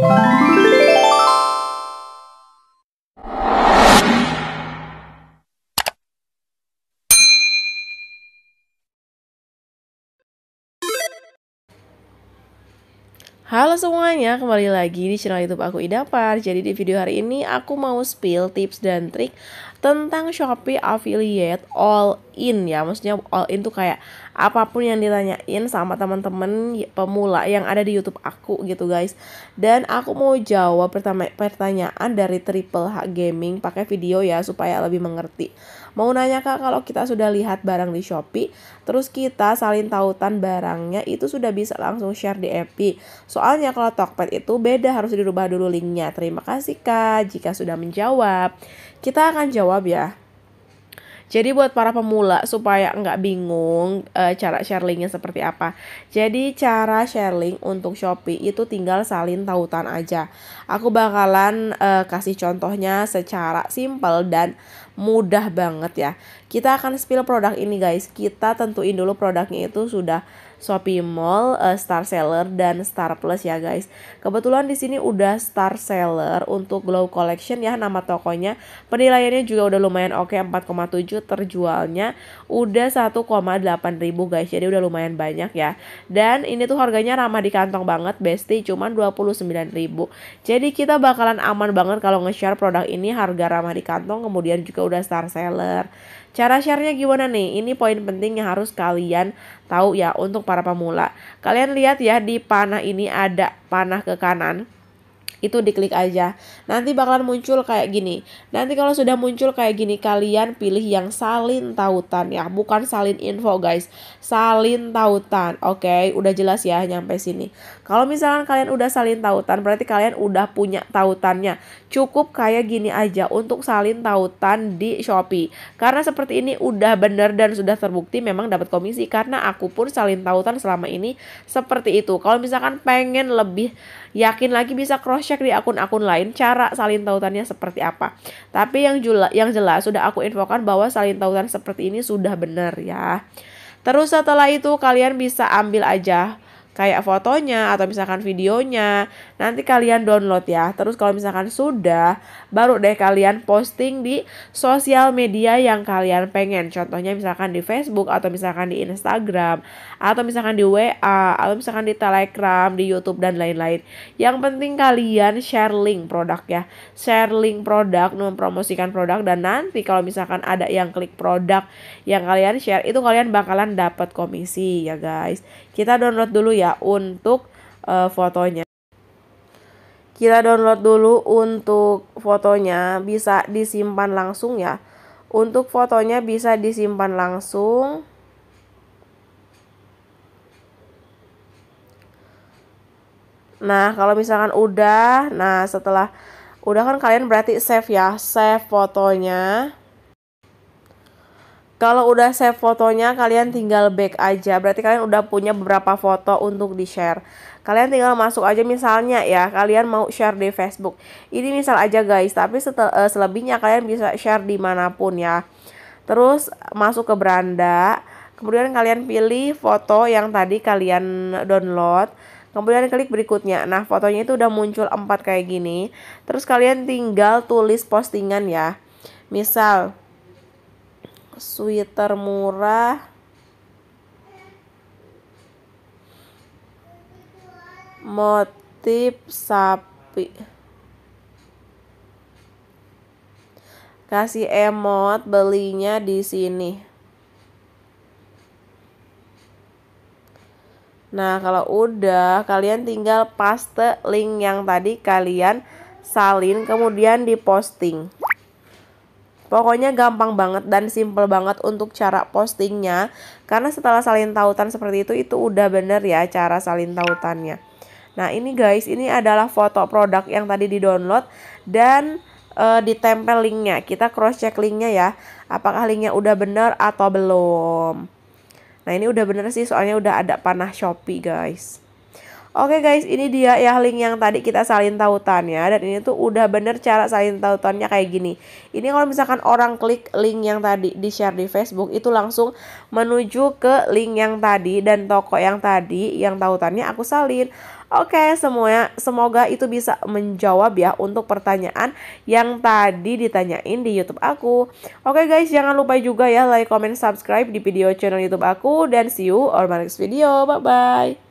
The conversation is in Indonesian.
Halo semuanya, kembali lagi di channel YouTube aku Idapar. Jadi di video hari ini aku mau spill tips dan trik tentang Shopee affiliate all in ya maksudnya all in tuh kayak apapun yang ditanyain sama teman-teman pemula yang ada di YouTube aku gitu guys dan aku mau jawab pertama pertanyaan dari Triple H Gaming pakai video ya supaya lebih mengerti mau nanya kak kalau kita sudah lihat barang di Shopee terus kita salin tautan barangnya itu sudah bisa langsung share di FB soalnya kalau Tokped itu beda harus dirubah dulu linknya terima kasih kak jika sudah menjawab kita akan jawab ya jadi buat para pemula supaya nggak bingung uh, cara sharingnya seperti apa. Jadi cara sharing untuk Shopee itu tinggal salin tautan aja. Aku bakalan uh, kasih contohnya secara simpel dan mudah banget ya. Kita akan spill produk ini guys. Kita tentuin dulu produknya itu sudah Shopee Mall, uh, Star Seller dan Star Plus ya guys. Kebetulan di sini udah Star Seller untuk Glow Collection ya nama tokonya. Penilaiannya juga udah lumayan oke okay, 4,7 terjualnya udah 1,8 ribu guys. Jadi udah lumayan banyak ya. Dan ini tuh harganya ramah di kantong banget Besti cuma 29 ribu. Jadi kita bakalan aman banget kalau nge-share produk ini harga ramah di kantong kemudian juga udah star seller. Cara sharenya gimana nih? Ini poin penting yang harus kalian tahu ya untuk para pemula. Kalian lihat ya di panah ini ada panah ke kanan itu diklik aja. Nanti bakalan muncul kayak gini. Nanti kalau sudah muncul kayak gini, kalian pilih yang salin tautan ya, bukan salin info guys. Salin tautan. Oke, okay? udah jelas ya nyampe sini. Kalau misalkan kalian udah salin tautan, berarti kalian udah punya tautannya. Cukup kayak gini aja untuk salin tautan di Shopee. Karena seperti ini udah bener dan sudah terbukti memang dapat komisi karena aku pun salin tautan selama ini seperti itu. Kalau misalkan pengen lebih yakin lagi bisa cross cross-check di akun-akun lain cara salin tautannya seperti apa. Tapi yang, jula, yang jelas sudah aku infokan bahwa salin tautan seperti ini sudah benar ya. Terus setelah itu kalian bisa ambil aja kayak fotonya atau misalkan videonya. Nanti kalian download ya. Terus kalau misalkan sudah, baru deh kalian posting di sosial media yang kalian pengen. Contohnya misalkan di Facebook atau misalkan di Instagram atau misalkan di WA atau misalkan di Telegram, di YouTube dan lain-lain. Yang penting kalian share link produk ya. Share link produk, mempromosikan produk dan nanti kalau misalkan ada yang klik produk yang kalian share itu kalian bakalan dapat komisi ya guys. Kita download dulu ya untuk uh, fotonya. Kita download dulu untuk fotonya, bisa disimpan langsung ya. Untuk fotonya bisa disimpan langsung. Nah, kalau misalkan udah, nah setelah udah kan kalian berarti save ya, save fotonya. Kalau udah save fotonya, kalian tinggal back aja. Berarti kalian udah punya beberapa foto untuk di-share. Kalian tinggal masuk aja misalnya ya, kalian mau share di Facebook. Ini misal aja guys, tapi setel, uh, selebihnya kalian bisa share dimanapun ya. Terus masuk ke beranda, kemudian kalian pilih foto yang tadi kalian download. Kemudian klik berikutnya. Nah, fotonya itu udah muncul empat kayak gini. Terus kalian tinggal tulis postingan ya. Misal, sweater murah motif sapi kasih emot belinya di sini Nah, kalau udah, kalian tinggal paste link yang tadi kalian salin, kemudian diposting. Pokoknya gampang banget dan simple banget untuk cara postingnya. Karena setelah salin tautan seperti itu, itu udah bener ya cara salin tautannya. Nah ini guys, ini adalah foto produk yang tadi di download dan e, ditempel linknya. Kita cross check linknya ya, apakah linknya udah bener atau belum. Nah ini udah bener sih soalnya udah ada panah Shopee guys. Oke guys, ini dia ya link yang tadi kita salin tautannya dan ini tuh udah bener cara salin tautannya kayak gini. Ini kalau misalkan orang klik link yang tadi di share di Facebook itu langsung menuju ke link yang tadi dan toko yang tadi yang tautannya aku salin. Oke, semuanya semoga itu bisa menjawab ya untuk pertanyaan yang tadi ditanyain di YouTube aku. Oke guys, jangan lupa juga ya like, comment, subscribe di video channel YouTube aku dan see you on my next video. Bye bye.